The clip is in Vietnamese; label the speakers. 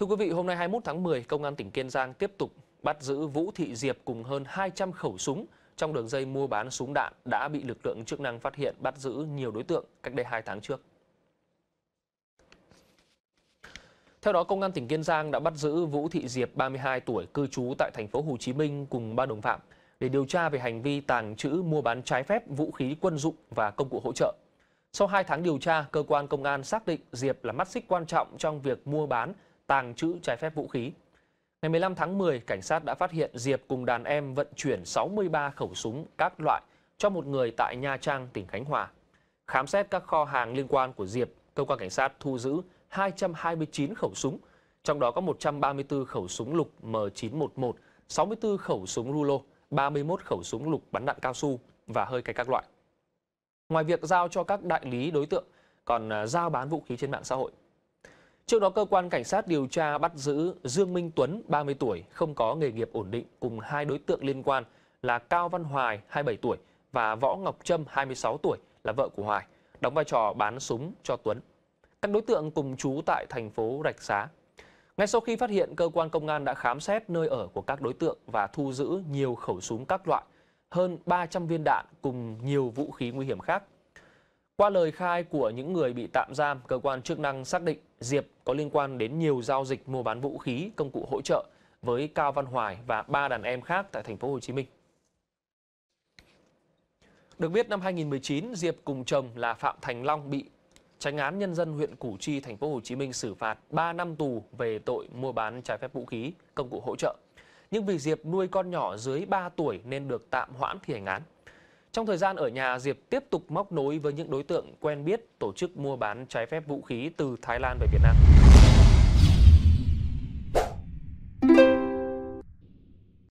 Speaker 1: Thưa quý vị, hôm nay 21 tháng 10, Công an tỉnh Kiên Giang tiếp tục bắt giữ Vũ Thị Diệp cùng hơn 200 khẩu súng trong đường dây mua bán súng đạn đã bị lực lượng chức năng phát hiện bắt giữ nhiều đối tượng cách đây 2 tháng trước. Theo đó, Công an tỉnh Kiên Giang đã bắt giữ Vũ Thị Diệp, 32 tuổi, cư trú tại thành phố Hồ Chí Minh cùng ba đồng phạm để điều tra về hành vi tàng trữ mua bán trái phép vũ khí quân dụng và công cụ hỗ trợ. Sau 2 tháng điều tra, cơ quan công an xác định Diệp là mắt xích quan trọng trong việc mua bán tàng trữ trái phép vũ khí. Ngày 15 tháng 10, cảnh sát đã phát hiện Diệp cùng đàn em vận chuyển 63 khẩu súng các loại cho một người tại Nha Trang, tỉnh Khánh Hòa. Khám xét các kho hàng liên quan của Diệp, cơ quan cảnh sát thu giữ 229 khẩu súng, trong đó có 134 khẩu súng lục M911, 64 khẩu súng rulo, 31 khẩu súng lục bắn đạn cao su và hơi cay các loại. Ngoài việc giao cho các đại lý đối tượng, còn à, giao bán vũ khí trên mạng xã hội, Trước đó, cơ quan cảnh sát điều tra bắt giữ Dương Minh Tuấn, 30 tuổi, không có nghề nghiệp ổn định cùng hai đối tượng liên quan là Cao Văn Hoài, 27 tuổi và Võ Ngọc Trâm, 26 tuổi, là vợ của Hoài, đóng vai trò bán súng cho Tuấn. Các đối tượng cùng trú tại thành phố Rạch Xá. Ngay sau khi phát hiện, cơ quan công an đã khám xét nơi ở của các đối tượng và thu giữ nhiều khẩu súng các loại, hơn 300 viên đạn cùng nhiều vũ khí nguy hiểm khác. Qua lời khai của những người bị tạm giam, cơ quan chức năng xác định Diệp có liên quan đến nhiều giao dịch mua bán vũ khí, công cụ hỗ trợ với Cao Văn Hoài và ba đàn em khác tại thành phố Hồ Chí Minh. Được biết năm 2019, Diệp cùng chồng là Phạm Thành Long bị Tránh án nhân dân huyện Củ Chi, thành phố Hồ Chí Minh xử phạt 3 năm tù về tội mua bán trái phép vũ khí, công cụ hỗ trợ. Nhưng vì Diệp nuôi con nhỏ dưới 3 tuổi nên được tạm hoãn thi hành án. Trong thời gian ở nhà, Diệp tiếp tục móc nối với những đối tượng quen biết tổ chức mua bán trái phép vũ khí từ Thái Lan về Việt Nam.